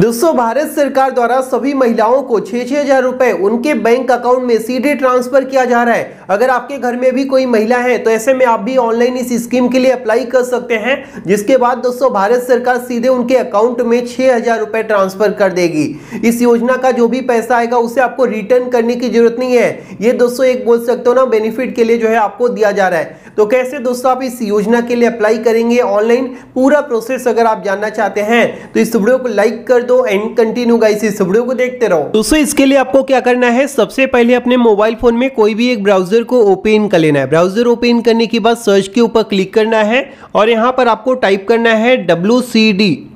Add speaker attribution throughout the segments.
Speaker 1: दोस्तों भारत सरकार द्वारा सभी महिलाओं को छह छह हजार रुपए उनके बैंक अकाउंट में सीधे ट्रांसफर किया जा रहा है अगर आपके घर में भी कोई महिला है तो ऐसे में आप भी ऑनलाइन इस स्कीम के लिए अप्लाई कर सकते हैं जिसके बाद दोस्तों भारत सरकार सीधे उनके अकाउंट में छह हजार रुपए ट्रांसफर कर देगी इस योजना का जो भी पैसा आएगा उसे आपको रिटर्न करने की जरूरत नहीं है ये दोस्तों एक बोल सकते हो ना बेनिफिट के लिए जो है आपको दिया जा रहा है तो कैसे दोस्तों आप इस योजना के लिए अप्लाई करेंगे ऑनलाइन पूरा प्रोसेस अगर आप जानना चाहते हैं तो इस वीडियो को लाइक कर दो एंड कंटिन्यू गाइस इस वीडियो को देखते रहो दोस्तों इसके लिए आपको क्या करना है सबसे पहले अपने मोबाइल फोन में कोई भी एक ब्राउजर को ओपन कर लेना है ब्राउजर ओपन करने के बाद सर्च के ऊपर क्लिक करना है और यहाँ पर आपको टाइप करना है डब्ल्यू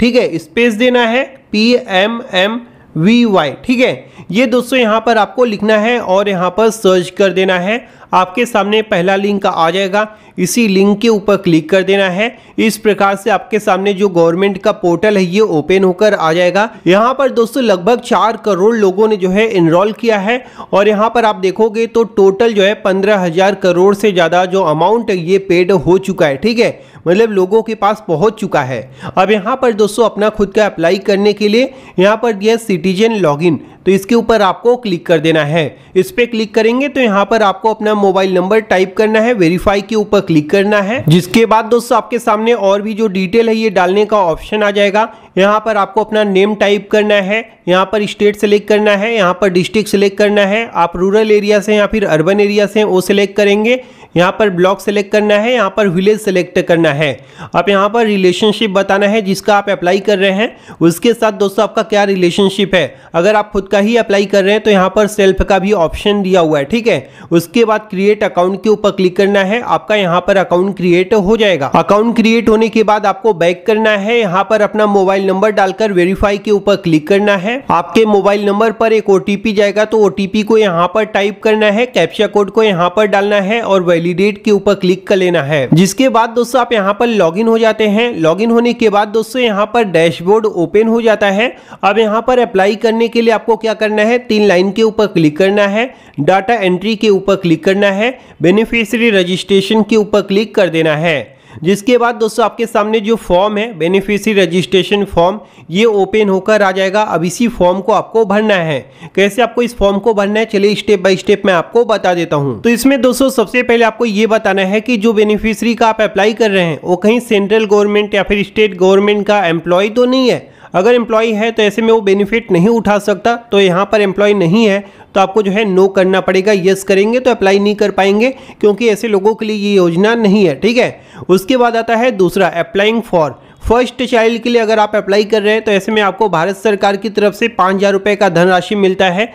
Speaker 1: ठीक है स्पेस देना है P M M V Y ठीक है ये दोस्तों यहाँ पर आपको लिखना है और यहाँ पर सर्च कर देना है आपके सामने पहला लिंक आ जाएगा इसी लिंक के ऊपर क्लिक कर देना है इस प्रकार से आपके सामने जो गवर्नमेंट का पोर्टल है ये ओपन होकर आ जाएगा यहाँ पर दोस्तों लगभग चार करोड़ लोगों ने जो है इनरोल किया है और यहाँ पर आप देखोगे तो टोटल जो है पंद्रह हजार करोड़ से ज़्यादा जो अमाउंट ये पेड हो चुका है ठीक है मतलब लोगों के पास पहुंच चुका है अब यहाँ पर दोस्तों अपना खुद का अप्लाई करने के लिए यहाँ पर दिया सिटीजन लॉगिन तो इसके ऊपर आपको क्लिक कर देना है इस पर क्लिक करेंगे तो यहाँ पर आपको अपना मोबाइल नंबर टाइप करना है वेरीफाई के ऊपर क्लिक करना है जिसके बाद दोस्तों आपके सामने और भी जो डिटेल है ये डालने का ऑप्शन आ जाएगा यहाँ पर आपको अपना नेम टाइप करना है यहाँ पर स्टेट सेलेक्ट करना है यहाँ पर डिस्ट्रिक्ट सेलेक्ट करना है आप रूरल एरिया से या फिर अर्बन एरिया से वो सिलेक्ट करेंगे यहाँ पर ब्लॉक सेलेक्ट करना है यहाँ पर विलेज सेलेक्ट करना है आप यहाँ पर रिलेशनशिप बताना है जिसका आप अप्लाई कर रहे हैं उसके साथ दोस्तों आपका क्या रिलेशनशिप है अगर आप खुद का ही अप्लाई कर रहे हैं तो यहाँ पर सेल्फ का भी ऑप्शन दिया हुआ है ठीक है उसके बाद क्रिएट अकाउंट के ऊपर क्लिक करना है आपका यहाँ पर अकाउंट क्रिएट हो जाएगा अकाउंट क्रिएट होने के बाद आपको बैक करना है यहाँ पर अपना मोबाइल नंबर डालकर वेरीफाई के ऊपर क्लिक करना है आपके मोबाइल नंबर पर एक ओटीपी जाएगा तो ओटीपी को यहाँ पर टाइप करना है कैप्चा कोड को यहाँ पर डालना है और वैल्यू वैलिडेट के ऊपर क्लिक कर लेना है जिसके बाद दोस्तों आप यहाँ पर लॉग हो जाते हैं लॉग होने के बाद दोस्तों यहाँ पर डैशबोर्ड ओपन हो जाता है अब यहाँ पर अप्लाई करने के लिए आपको क्या करना है तीन लाइन के ऊपर क्लिक करना है डाटा एंट्री के ऊपर क्लिक करना है बेनिफिशरी रजिस्ट्रेशन के ऊपर क्लिक कर देना है जिसके बाद दोस्तों आपके सामने जो फॉर्म है बेनिफिशरी रजिस्ट्रेशन फॉर्म ये ओपन होकर आ जाएगा अब इसी फॉर्म को आपको भरना है कैसे आपको इस फॉर्म को भरना है चलिए स्टेप बाय स्टेप मैं आपको बता देता हूँ तो इसमें दोस्तों सबसे पहले आपको ये बताना है कि जो बेनिफिशरी का आप अप्लाई कर रहे हैं वो कहीं सेंट्रल गवर्नमेंट या फिर स्टेट गवर्नमेंट का एम्प्लॉय तो नहीं है अगर एम्प्लॉय है तो ऐसे में वो बेनिफिट नहीं उठा सकता तो यहाँ पर एम्प्लॉय नहीं है तो आपको जो है नो करना पड़ेगा यस करेंगे तो अप्लाई नहीं कर पाएंगे क्योंकि ऐसे लोगों के लिए ये योजना नहीं है ठीक है उसके बाद आता है दूसरा अप्लाइंग फॉर फर्स्ट चाइल्ड के लिए अगर आप अप्लाई कर रहे हैं तो ऐसे में आपको भारत सरकार की तरफ से पाँच हज़ार रुपये का धनराशि मिलता है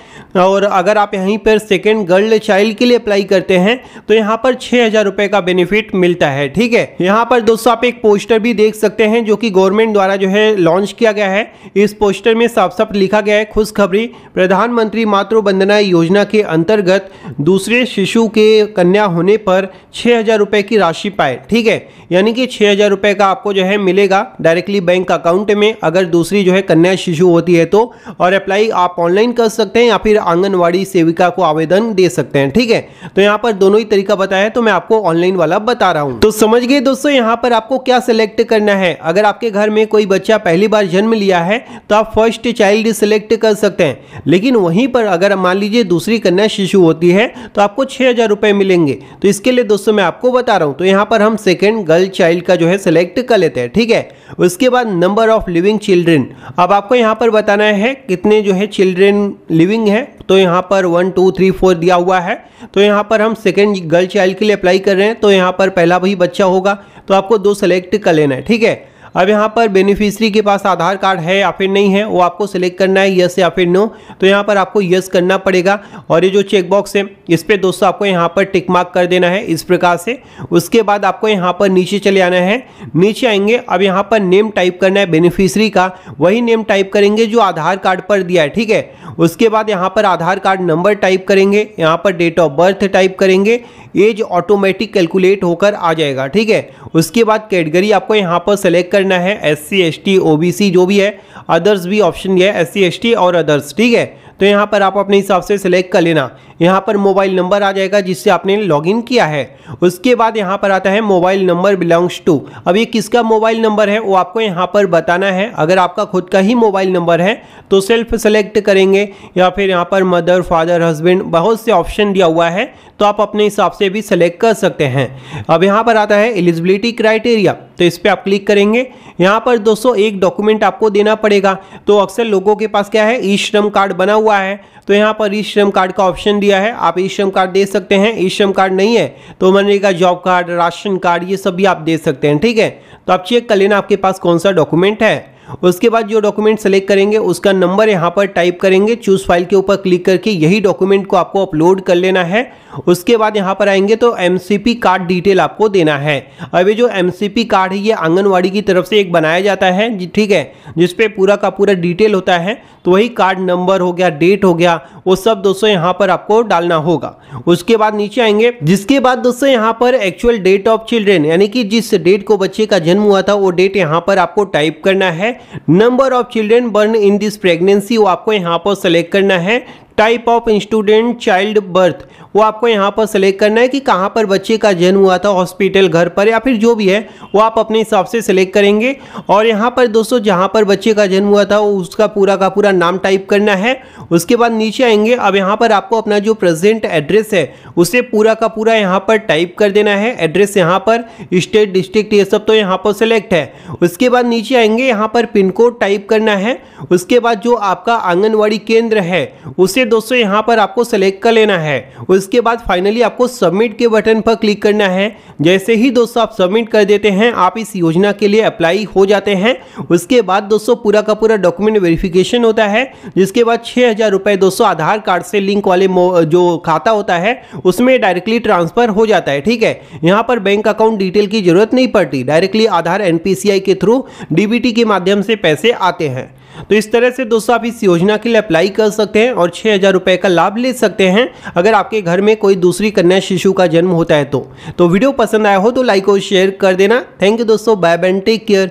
Speaker 1: और अगर आप यहीं पर सेकेंड गर्ल चाइल्ड के लिए अप्लाई करते हैं तो यहाँ पर छः हज़ार रुपये का बेनिफिट मिलता है ठीक है यहाँ पर दोस्तों आप एक पोस्टर भी देख सकते हैं जो कि गवर्नमेंट द्वारा जो है लॉन्च किया गया है इस पोस्टर में साफ साफ लिखा गया है खुशखबरी प्रधानमंत्री मातृ वंदना योजना के अंतर्गत दूसरे शिशु के कन्या होने पर छः हज़ार की राशि पाए ठीक है यानी कि छः हज़ार रुपये का आपको जो है मिलेगा जाएगा डायरेक्टली बैंक अकाउंट में अगर दूसरी जो है कन्या शिशु होती है तो और अप्लाई आप ऑनलाइन कर सकते हैं या फिर आंगनवाड़ी सेविका को आवेदन दे सकते हैं ठीक है तो यहाँ पर दोनों ही तरीका बताया तो मैं आपको ऑनलाइन वाला बता रहा हूँ तो समझ गए दोस्तों यहाँ पर आपको क्या सिलेक्ट करना है अगर आपके घर में कोई बच्चा पहली बार जन्म लिया है तो आप फर्स्ट चाइल्ड सिलेक्ट कर सकते हैं लेकिन वहीं पर अगर मान लीजिए दूसरी कन्या शिशु होती है तो आपको छः हज़ार रुपये मिलेंगे तो इसके लिए दोस्तों मैं आपको बता रहा हूँ तो यहाँ पर हम सेकेंड गर्ल चाइल्ड का जो है सिलेक्ट कर लेते हैं ठीक है उसके बाद नंबर ऑफ लिविंग चिल्ड्रेन अब आपको यहाँ पर बताना है कितने जो है चिल्ड्रेन लिविंग है तो यहाँ पर वन टू थ्री फोर दिया हुआ है तो यहाँ पर हम सेकेंड गर्ल चाइल्ड के लिए अप्लाई कर रहे हैं तो यहाँ पर पहला भी बच्चा होगा तो आपको दो सेलेक्ट कर लेना है ठीक है अब यहाँ पर बेनिफिशरी के पास आधार कार्ड है या फिर नहीं है वो आपको सिलेक्ट करना है यस या फिर नो तो यहाँ पर आपको यस करना पड़ेगा और ये जो चेकबॉक्स है इस पर दोस्तों आपको यहाँ पर टिक मार्क कर देना है इस प्रकार से उसके बाद आपको यहाँ पर नीचे चले आना है नीचे आएंगे अब यहाँ पर नेम टाइप करना है बेनिफिशरी का वही नेम टाइप करेंगे जो आधार कार्ड पर दिया है ठीक है उसके बाद यहाँ पर आधार कार्ड नंबर टाइप करेंगे यहाँ पर डेट ऑफ बर्थ टाइप करेंगे एज ऑटोमेटिक कैलकुलेट होकर आ जाएगा ठीक है उसके बाद कैटेगरी आपको यहाँ पर सेलेक्ट करना है S C S T O B C जो भी है अदर्स भी ऑप्शन है एस सी एस टी और अदर्स ठीक है तो यहाँ पर आप अपने हिसाब से सिलेक्ट कर लेना यहाँ पर मोबाइल नंबर आ जाएगा जिससे आपने लॉगिन किया है उसके बाद यहाँ पर आता है मोबाइल नंबर बिलोंग्स टू अब ये किसका मोबाइल नंबर है वो आपको यहाँ पर बताना है अगर आपका खुद का ही मोबाइल नंबर है तो सेल्फ सेलेक्ट करेंगे या फिर यहाँ पर मदर फादर हस्बैंड बहुत से ऑप्शन दिया हुआ है तो आप अपने हिसाब से भी सेलेक्ट कर सकते हैं अब यहाँ पर आता है एलिजिबिलिटी क्राइटेरिया तो इस पर आप क्लिक करेंगे यहाँ पर दोस्तों एक डॉक्यूमेंट आपको देना पड़ेगा तो अक्सर लोगों के पास क्या है ई श्रम कार्ड बना हुआ है तो यहाँ पर ई श्रम कार्ड का ऑप्शन दिया है आप ई श्रम कार्ड दे सकते हैं ई श्रम कार्ड नहीं है तो MNREGA job card ration card ये सब भी आप दे सकते हैं ठीक है तो आप चेक कर लेना आपके पास कौन सा डॉक्यूमेंट है उसके बाद जो डॉक्यूमेंट सेलेक्ट करेंगे उसका नंबर यहाँ पर टाइप करेंगे चूज फाइल के ऊपर क्लिक करके यही डॉक्यूमेंट को आपको अपलोड कर लेना है उसके बाद यहाँ पर आएंगे तो एम कार्ड डिटेल आपको देना है अब ये जो एम कार्ड है ये आंगनवाड़ी की तरफ से एक बनाया जाता है ठीक है जिसपे पूरा का पूरा डिटेल होता है तो वही कार्ड नंबर हो गया डेट हो गया वो सब दोस्तों यहाँ पर आपको डालना होगा उसके बाद नीचे आएंगे जिसके बाद दोस्तों यहाँ पर एक्चुअल डेट ऑफ चिल्ड्रेन यानी कि जिस डेट को बच्चे का जन्म हुआ था वो डेट यहाँ पर आपको टाइप करना है number of children born in this pregnancy वो आपको यहाँ पर सेलेक्ट करना है type of student child birth वो आपको यहाँ पर सेलेक्ट करना है कि कहाँ पर बच्चे का जन्म हुआ था हॉस्पिटल घर पर या फिर जो भी है वो आप अपने हिसाब से सेलेक्ट करेंगे और यहाँ पर दोस्तों जहाँ पर बच्चे का जन्म हुआ था उसका पूरा का पूरा नाम टाइप करना है उसके बाद नीचे आएंगे अब यहाँ पर आपको अपना जो प्रेजेंट एड्रेस है उसे पूरा का पूरा यहाँ पर टाइप कर देना है एड्रेस यहाँ पर स्टेट डिस्ट्रिक्ट ये सब तो यहाँ पर सेलेक्ट है उसके बाद नीचे आएंगे यहाँ पर पिन कोड टाइप करना है उसके बाद जो आपका आंगनबाड़ी केंद्र है उसे दोस्तों यहाँ पर आपको सेलेक्ट कर लेना है उसके बाद फाइनली आपको सबमिट के बटन पर क्लिक करना है जैसे ही दोस्तों आप सबमिट कर देते हैं आप इस योजना के लिए अप्लाई हो जाते हैं उसके बाद दोस्तों पूरा का पूरा डॉक्यूमेंट वेरिफिकेशन होता है जिसके बाद छः हज़ार रुपये दोस्तों आधार कार्ड से लिंक वाले जो खाता होता है उसमें डायरेक्टली ट्रांसफ़र हो जाता है ठीक है यहाँ पर बैंक अकाउंट डिटेल की जरूरत नहीं पड़ती डायरेक्टली आधार एन के थ्रू डी के माध्यम से पैसे आते हैं तो इस तरह से दोस्तों आप इस योजना के लिए अप्लाई कर सकते हैं और छः हज़ार रुपये का लाभ ले सकते हैं अगर आपके घर में कोई दूसरी कन्या शिशु का जन्म होता है तो, तो वीडियो पसंद आया हो तो लाइक और शेयर कर देना थैंक यू दोस्तों बाय बैन टेक केयर